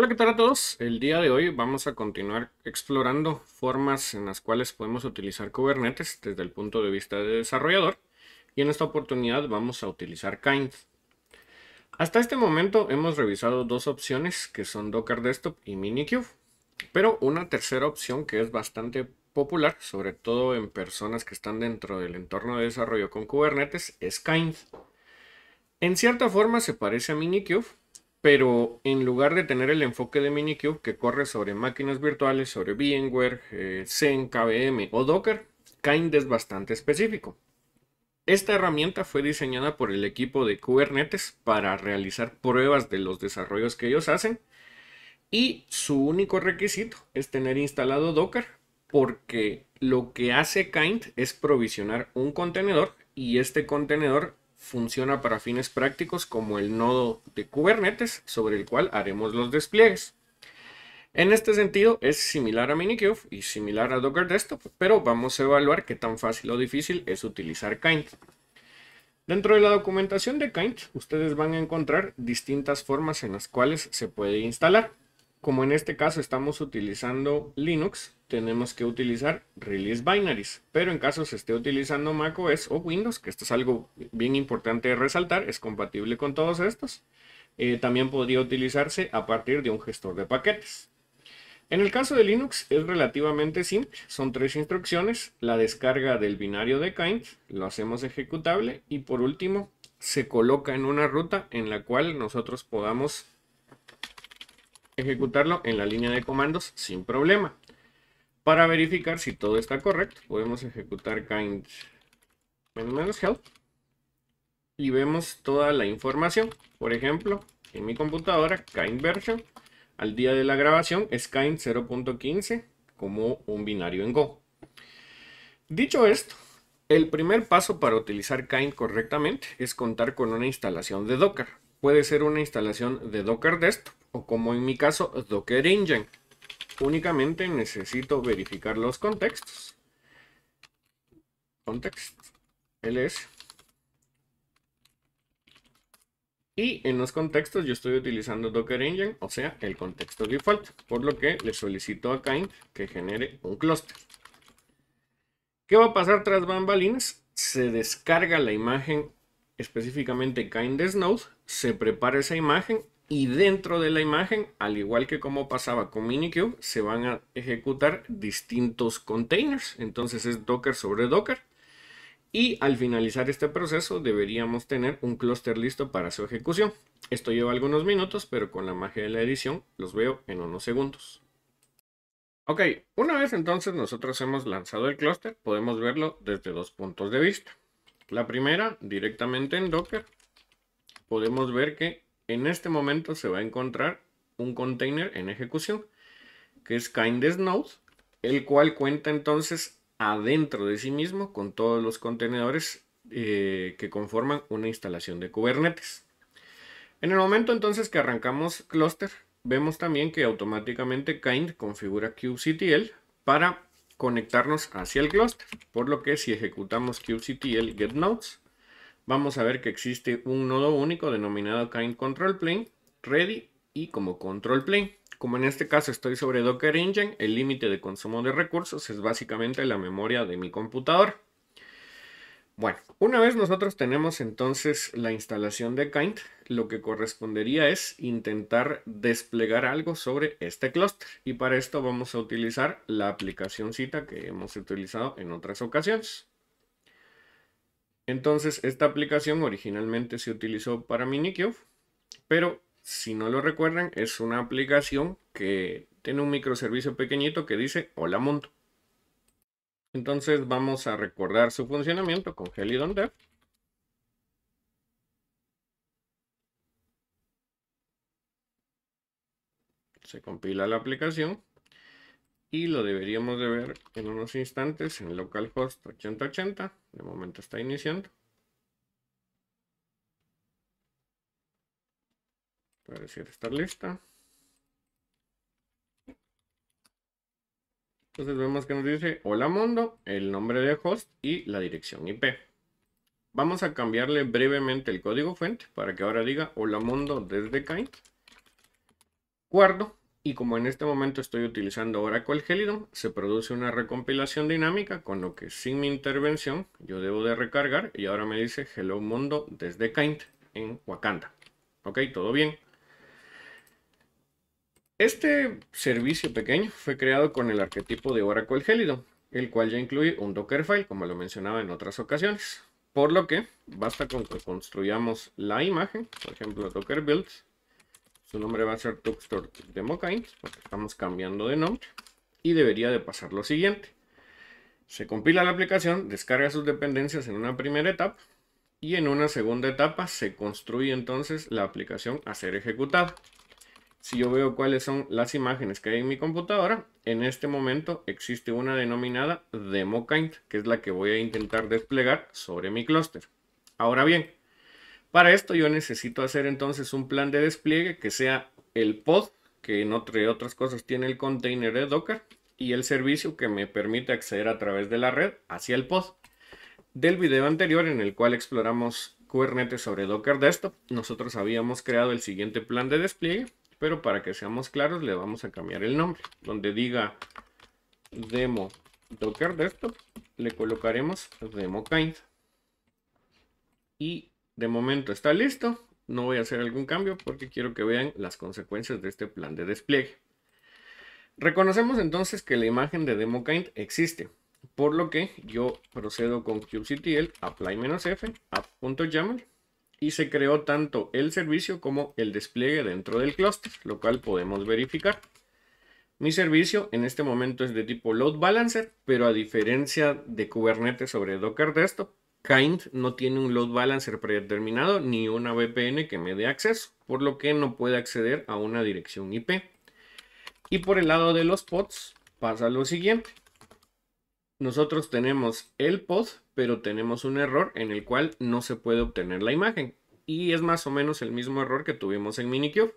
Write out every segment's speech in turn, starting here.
Hola, que tal a todos? El día de hoy vamos a continuar explorando formas en las cuales podemos utilizar Kubernetes desde el punto de vista de desarrollador y en esta oportunidad vamos a utilizar Kind. Hasta este momento hemos revisado dos opciones que son Docker Desktop y Minikube, pero una tercera opción que es bastante popular, sobre todo en personas que están dentro del entorno de desarrollo con Kubernetes, es Kind. En cierta forma se parece a Minikube, pero en lugar de tener el enfoque de Minikube que corre sobre máquinas virtuales, sobre VMware, eh, Zen, KVM o Docker, Kind es bastante específico. Esta herramienta fue diseñada por el equipo de Kubernetes para realizar pruebas de los desarrollos que ellos hacen y su único requisito es tener instalado Docker porque lo que hace Kind es provisionar un contenedor y este contenedor funciona para fines prácticos como el nodo de Kubernetes sobre el cual haremos los despliegues. En este sentido es similar a Minikube y similar a Docker Desktop, pero vamos a evaluar qué tan fácil o difícil es utilizar Kind. Dentro de la documentación de Kind, ustedes van a encontrar distintas formas en las cuales se puede instalar como en este caso estamos utilizando Linux, tenemos que utilizar Release Binaries. Pero en caso se esté utilizando macOS o Windows, que esto es algo bien importante de resaltar, es compatible con todos estos. Eh, también podría utilizarse a partir de un gestor de paquetes. En el caso de Linux es relativamente simple, son tres instrucciones, la descarga del binario de kind, lo hacemos ejecutable y por último se coloca en una ruta en la cual nosotros podamos ejecutarlo en la línea de comandos sin problema. Para verificar si todo está correcto, podemos ejecutar kind help y vemos toda la información. Por ejemplo, en mi computadora, kind version, al día de la grabación es kind 0.15 como un binario en Go. Dicho esto, el primer paso para utilizar Kind correctamente es contar con una instalación de Docker. Puede ser una instalación de Docker Desktop o como en mi caso Docker Engine. Únicamente necesito verificar los contextos. Context ls. Y en los contextos yo estoy utilizando Docker Engine, o sea, el contexto default, por lo que le solicito a Kind que genere un cluster. ¿Qué va a pasar tras bambalinas? Se descarga la imagen específicamente Kind snow se prepara esa imagen y dentro de la imagen, al igual que como pasaba con Minikube, se van a ejecutar distintos containers. Entonces es Docker sobre Docker. Y al finalizar este proceso deberíamos tener un clúster listo para su ejecución. Esto lleva algunos minutos, pero con la magia de la edición los veo en unos segundos. Ok, una vez entonces nosotros hemos lanzado el clúster, podemos verlo desde dos puntos de vista. La primera, directamente en Docker, podemos ver que en este momento se va a encontrar un container en ejecución, que es KindSNode, el cual cuenta entonces adentro de sí mismo con todos los contenedores eh, que conforman una instalación de Kubernetes. En el momento entonces que arrancamos Cluster, vemos también que automáticamente Kind configura kubectl para conectarnos hacia el cluster, por lo que si ejecutamos kubectl get nodes, vamos a ver que existe un nodo único denominado kind control plane, ready y como control plane. Como en este caso estoy sobre Docker Engine, el límite de consumo de recursos es básicamente la memoria de mi computador. Bueno, una vez nosotros tenemos entonces la instalación de Kind, lo que correspondería es intentar desplegar algo sobre este cluster. Y para esto vamos a utilizar la aplicación cita que hemos utilizado en otras ocasiones. Entonces, esta aplicación originalmente se utilizó para Minikube, pero si no lo recuerdan, es una aplicación que tiene un microservicio pequeñito que dice hola mundo. Entonces vamos a recordar su funcionamiento con Helidon Dev. Se compila la aplicación y lo deberíamos de ver en unos instantes en localhost 8080. De momento está iniciando. parece estar lista. Entonces vemos que nos dice hola mundo, el nombre de host y la dirección IP. Vamos a cambiarle brevemente el código fuente para que ahora diga hola mundo desde kind. Guardo y como en este momento estoy utilizando Oracle Helidon, se produce una recompilación dinámica con lo que sin mi intervención yo debo de recargar y ahora me dice Hello Mundo desde Kind en Wakanda. Ok, todo bien. Este servicio pequeño fue creado con el arquetipo de Oracle Helidon, el cual ya incluye un Dockerfile, como lo mencionaba en otras ocasiones. Por lo que basta con que construyamos la imagen, por ejemplo Docker Builds, su nombre va a ser Tuxtor Demokind, porque estamos cambiando de nombre. Y debería de pasar lo siguiente. Se compila la aplicación, descarga sus dependencias en una primera etapa y en una segunda etapa se construye entonces la aplicación a ser ejecutada. Si yo veo cuáles son las imágenes que hay en mi computadora, en este momento existe una denominada DemoKind, que es la que voy a intentar desplegar sobre mi clúster. Ahora bien, para esto yo necesito hacer entonces un plan de despliegue que sea el pod, que entre otras cosas tiene el container de Docker, y el servicio que me permite acceder a través de la red hacia el pod. Del video anterior en el cual exploramos Kubernetes sobre Docker Desktop, nosotros habíamos creado el siguiente plan de despliegue, pero para que seamos claros le vamos a cambiar el nombre, donde diga demo Docker Desktop, le colocaremos demo kind. Y de momento está listo. No voy a hacer algún cambio porque quiero que vean las consecuencias de este plan de despliegue. Reconocemos entonces que la imagen de Demokind existe, por lo que yo procedo con kubectl apply-f app.yaml y se creó tanto el servicio como el despliegue dentro del cluster, lo cual podemos verificar. Mi servicio en este momento es de tipo load balancer, pero a diferencia de Kubernetes sobre Docker Desktop, Kind no tiene un load balancer predeterminado ni una VPN que me dé acceso, por lo que no puede acceder a una dirección IP. Y por el lado de los pods pasa lo siguiente. Nosotros tenemos el pod, pero tenemos un error en el cual no se puede obtener la imagen. Y es más o menos el mismo error que tuvimos en Minikube.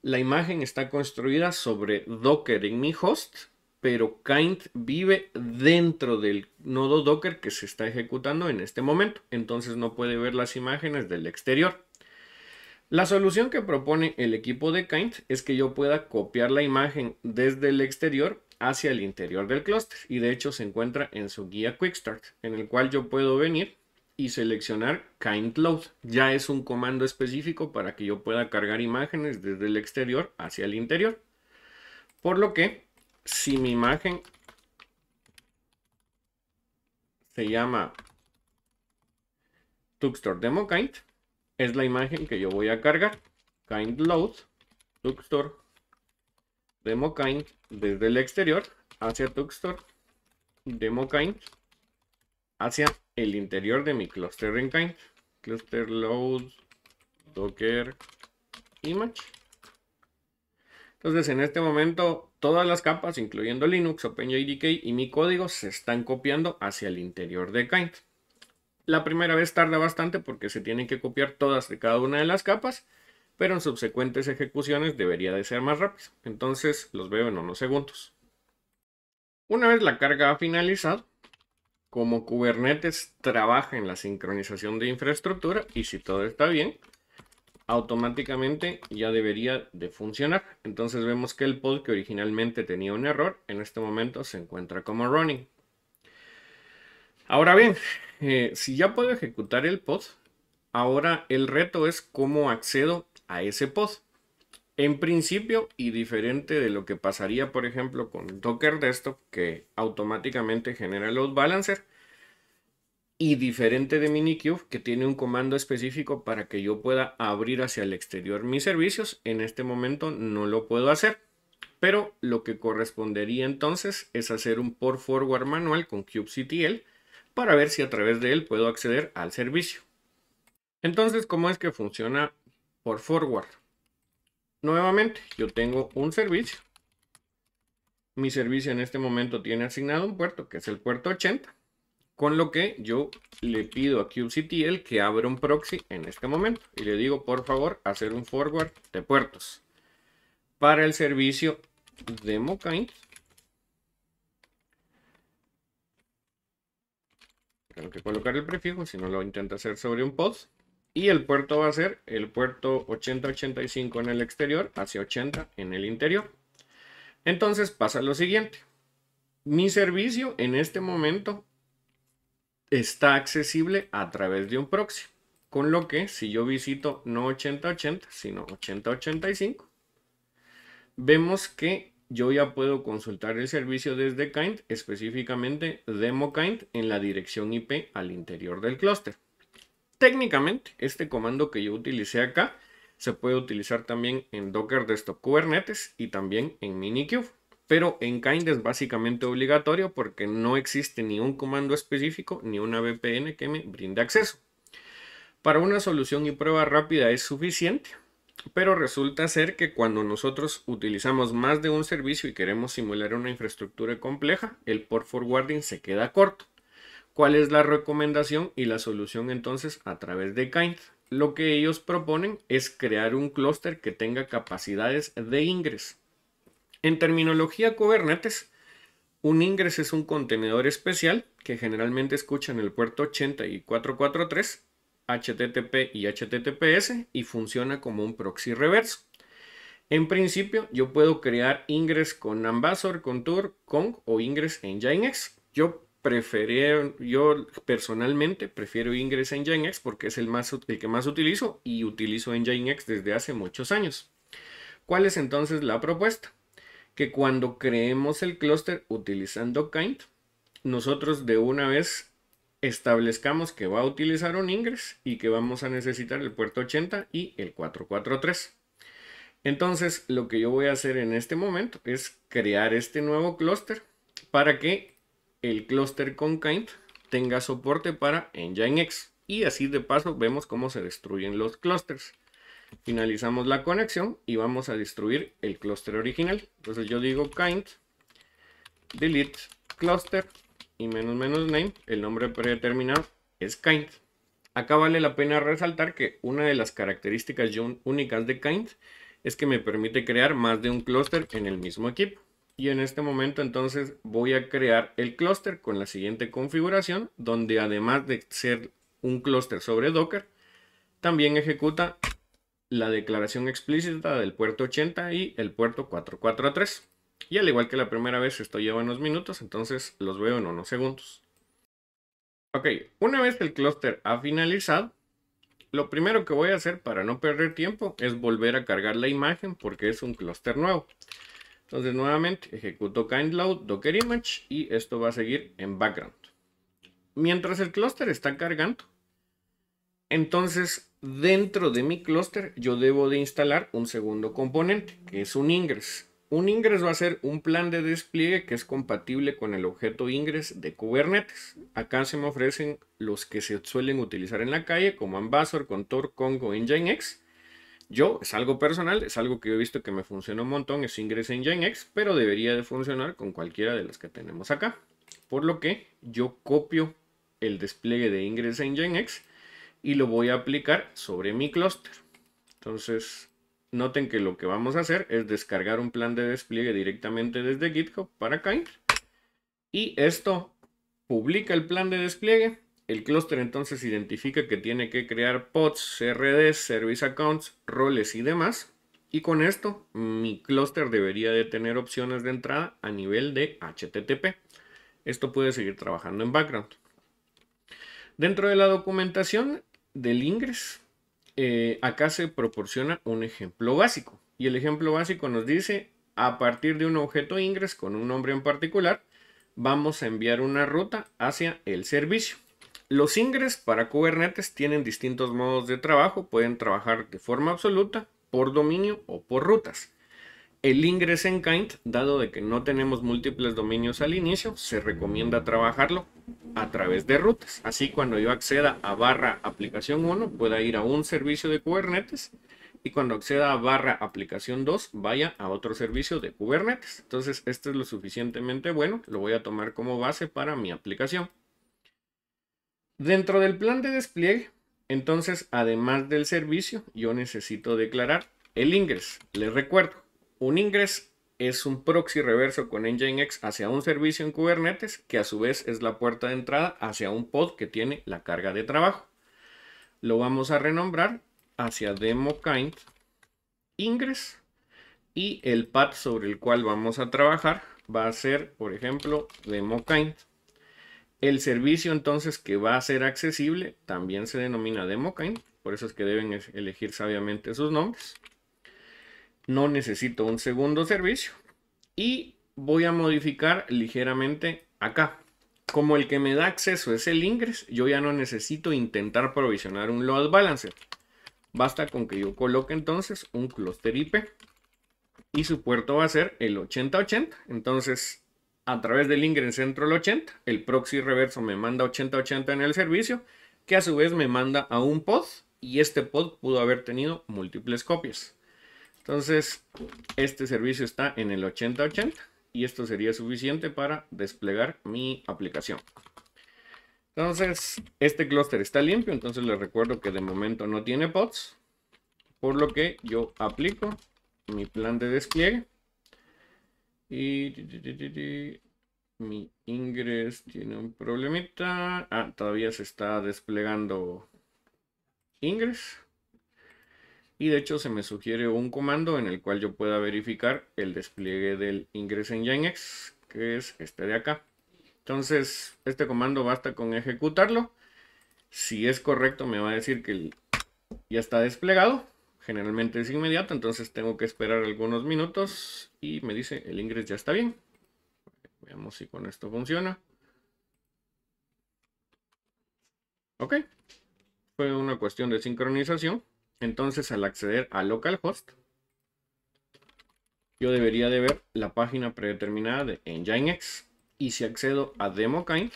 La imagen está construida sobre Docker en mi host pero Kind vive dentro del nodo Docker que se está ejecutando en este momento, entonces no puede ver las imágenes del exterior. La solución que propone el equipo de Kind es que yo pueda copiar la imagen desde el exterior hacia el interior del clúster y de hecho se encuentra en su guía Quick Start, en el cual yo puedo venir y seleccionar Kind Load. Ya es un comando específico para que yo pueda cargar imágenes desde el exterior hacia el interior. Por lo que si mi imagen se llama Tuxtor Demo Kind, es la imagen que yo voy a cargar. Kind load Tuxtor Demo Kind desde el exterior hacia Tuxtor Demo Kind hacia el interior de mi cluster en kind. Cluster load docker image. Entonces en este momento Todas las capas, incluyendo Linux, OpenJDK y mi código, se están copiando hacia el interior de Kind. La primera vez tarda bastante porque se tienen que copiar todas de cada una de las capas, pero en subsecuentes ejecuciones debería de ser más rápido. Entonces los veo en unos segundos. Una vez la carga ha finalizado, como Kubernetes trabaja en la sincronización de infraestructura y si todo está bien, automáticamente ya debería de funcionar. Entonces vemos que el pod que originalmente tenía un error, en este momento se encuentra como running. Ahora bien, eh, si ya puedo ejecutar el pod, ahora el reto es cómo accedo a ese pod. En principio, y diferente de lo que pasaría, por ejemplo, con Docker Desktop, que automáticamente genera los balancer, y diferente de Minikube que tiene un comando específico para que yo pueda abrir hacia el exterior mis servicios. En este momento no lo puedo hacer, pero lo que correspondería entonces es hacer un port forward manual con kubectl para ver si a través de él puedo acceder al servicio. Entonces, ¿cómo es que funciona por forward? Nuevamente, yo tengo un servicio. Mi servicio en este momento tiene asignado un puerto, que es el puerto 80 con lo que yo le pido a QCTL que abra un proxy en este momento y le digo, por favor, hacer un forward de puertos para el servicio demokind. Tengo que colocar el prefijo, si no lo intenta hacer sobre un pod. Y el puerto va a ser el puerto 8085 en el exterior hacia 80 en el interior. Entonces pasa lo siguiente. Mi servicio en este momento está accesible a través de un proxy. Con lo que si yo visito no 8080, sino 8085, vemos que yo ya puedo consultar el servicio desde Kind, específicamente demo kind, en la dirección IP al interior del clúster. Técnicamente, este comando que yo utilicé acá se puede utilizar también en Docker Desktop Kubernetes y también en Minikube pero en Kind es básicamente obligatorio porque no existe ni un comando específico ni una VPN que me brinde acceso. Para una solución y prueba rápida es suficiente, pero resulta ser que cuando nosotros utilizamos más de un servicio y queremos simular una infraestructura compleja, el port forwarding se queda corto. ¿Cuál es la recomendación y la solución entonces a través de Kind? Lo que ellos proponen es crear un clúster que tenga capacidades de ingreso en terminología Kubernetes, un ingress es un contenedor especial que generalmente escucha en el puerto 80 y 443, HTTP y HTTPS y funciona como un proxy reverso. En principio, yo puedo crear ingress con Ambassador, con Tour, Kong o ingress en Nginx. Yo preferí, yo personalmente prefiero Ingress Nginx porque es el, más, el que más utilizo y utilizo Nginx desde hace muchos años. ¿Cuál es entonces la propuesta? que cuando creemos el clúster utilizando kind, nosotros de una vez establezcamos que va a utilizar un ingress y que vamos a necesitar el puerto 80 y el 443. Entonces, lo que yo voy a hacer en este momento es crear este nuevo clúster para que el clúster con kind tenga soporte para Nginx. Y así de paso vemos cómo se destruyen los clusters. Finalizamos la conexión y vamos a destruir el clúster original. Entonces yo digo kind delete cluster y menos menos name, el nombre predeterminado es kind. Acá vale la pena resaltar que una de las características únicas de kind es que me permite crear más de un clúster en el mismo equipo. Y en este momento entonces voy a crear el clúster con la siguiente configuración, donde además de ser un clúster sobre Docker, también ejecuta la declaración explícita del puerto 80 y el puerto 443. Y al igual que la primera vez, esto lleva unos minutos, entonces los veo en unos segundos. Ok, una vez que el clúster ha finalizado, lo primero que voy a hacer para no perder tiempo es volver a cargar la imagen porque es un clúster nuevo. Entonces nuevamente ejecuto kindload docker image y esto va a seguir en background. Mientras el clúster está cargando, entonces dentro de mi clúster yo debo de instalar un segundo componente, que es un ingress. Un ingres va a ser un plan de despliegue que es compatible con el objeto ingres de Kubernetes. Acá se me ofrecen los que se suelen utilizar en la calle, como Ambassador, Contour, Congo, Nginx. Yo, es algo personal, es algo que he visto que me funciona un montón, es Ingress Nginx, pero debería de funcionar con cualquiera de los que tenemos acá. Por lo que yo copio el despliegue de Ingress Nginx y lo voy a aplicar sobre mi clúster. Entonces, noten que lo que vamos a hacer es descargar un plan de despliegue directamente desde GitHub para acá. Y esto publica el plan de despliegue. El clúster entonces identifica que tiene que crear pods, CRDs, service accounts, roles y demás. Y con esto mi clúster debería de tener opciones de entrada a nivel de HTTP. Esto puede seguir trabajando en background. Dentro de la documentación del INGRES, eh, acá se proporciona un ejemplo básico. Y el ejemplo básico nos dice, a partir de un objeto INGRES con un nombre en particular, vamos a enviar una ruta hacia el servicio. Los INGRES para Kubernetes tienen distintos modos de trabajo, pueden trabajar de forma absoluta, por dominio o por rutas. El ingres en kind, dado de que no tenemos múltiples dominios al inicio, se recomienda trabajarlo a través de rutas. Así cuando yo acceda a barra aplicación 1, pueda ir a un servicio de Kubernetes y cuando acceda a barra aplicación 2, vaya a otro servicio de Kubernetes. Entonces, esto es lo suficientemente bueno, lo voy a tomar como base para mi aplicación. Dentro del plan de despliegue, entonces, además del servicio, yo necesito declarar el ingreso. Les recuerdo, un ingreso es un proxy reverso con Nginx hacia un servicio en Kubernetes, que a su vez es la puerta de entrada hacia un pod que tiene la carga de trabajo. Lo vamos a renombrar hacia demo-kind ingress y el path sobre el cual vamos a trabajar va a ser, por ejemplo, demo-kind. El servicio entonces que va a ser accesible también se denomina demo-kind. por eso es que deben elegir sabiamente sus nombres no necesito un segundo servicio y voy a modificar ligeramente acá. Como el que me da acceso es el ingress, yo ya no necesito intentar provisionar un load balancer. Basta con que yo coloque entonces un cluster IP y su puerto va a ser el 8080. Entonces, a través del ingress entro el 80, el proxy reverso me manda 8080 en el servicio, que a su vez me manda a un pod y este pod pudo haber tenido múltiples copias. Entonces, este servicio está en el 8080 y esto sería suficiente para desplegar mi aplicación. Entonces, este clúster está limpio, entonces les recuerdo que de momento no tiene pods, por lo que yo aplico mi plan de despliegue y mi ingres tiene un problemita. Ah, todavía se está desplegando ingres y de hecho se me sugiere un comando en el cual yo pueda verificar el despliegue del en nginx que es este de acá entonces este comando basta con ejecutarlo si es correcto me va a decir que ya está desplegado generalmente es inmediato entonces tengo que esperar algunos minutos y me dice el ingreso ya está bien veamos si con esto funciona ok fue una cuestión de sincronización entonces al acceder a localhost, yo debería de ver la página predeterminada de Nginx. Y si accedo a demokind,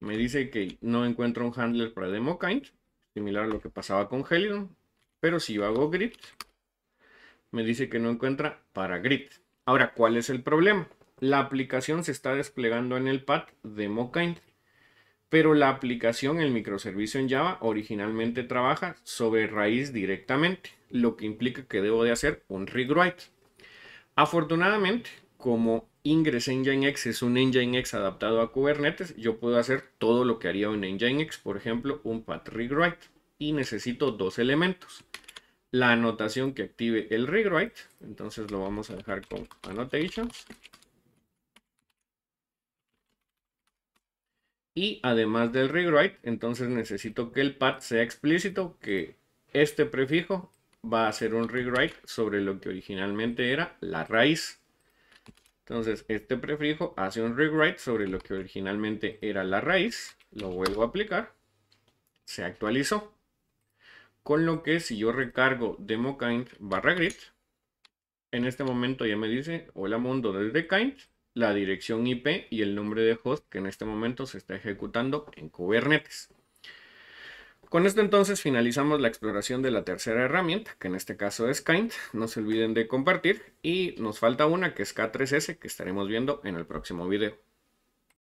me dice que no encuentro un handler para demokind, similar a lo que pasaba con Helium. Pero si yo hago grid, me dice que no encuentra para grid. Ahora, ¿cuál es el problema? La aplicación se está desplegando en el pad demokind pero la aplicación, el microservicio en Java, originalmente trabaja sobre raíz directamente, lo que implica que debo de hacer un read Afortunadamente, como Ingress Nginx es un Nginx adaptado a Kubernetes, yo puedo hacer todo lo que haría un Nginx, por ejemplo, un path read y necesito dos elementos. La anotación que active el read entonces lo vamos a dejar con annotations, Y además del rewrite, entonces necesito que el path sea explícito, que este prefijo va a ser un rewrite sobre lo que originalmente era la raíz. Entonces este prefijo hace un rewrite sobre lo que originalmente era la raíz, lo vuelvo a aplicar, se actualizó. Con lo que si yo recargo demo-kind barra grid, en este momento ya me dice hola mundo desde kind la dirección IP y el nombre de host que en este momento se está ejecutando en Kubernetes. Con esto entonces finalizamos la exploración de la tercera herramienta, que en este caso es Kind. No se olviden de compartir y nos falta una que es K3S que estaremos viendo en el próximo video.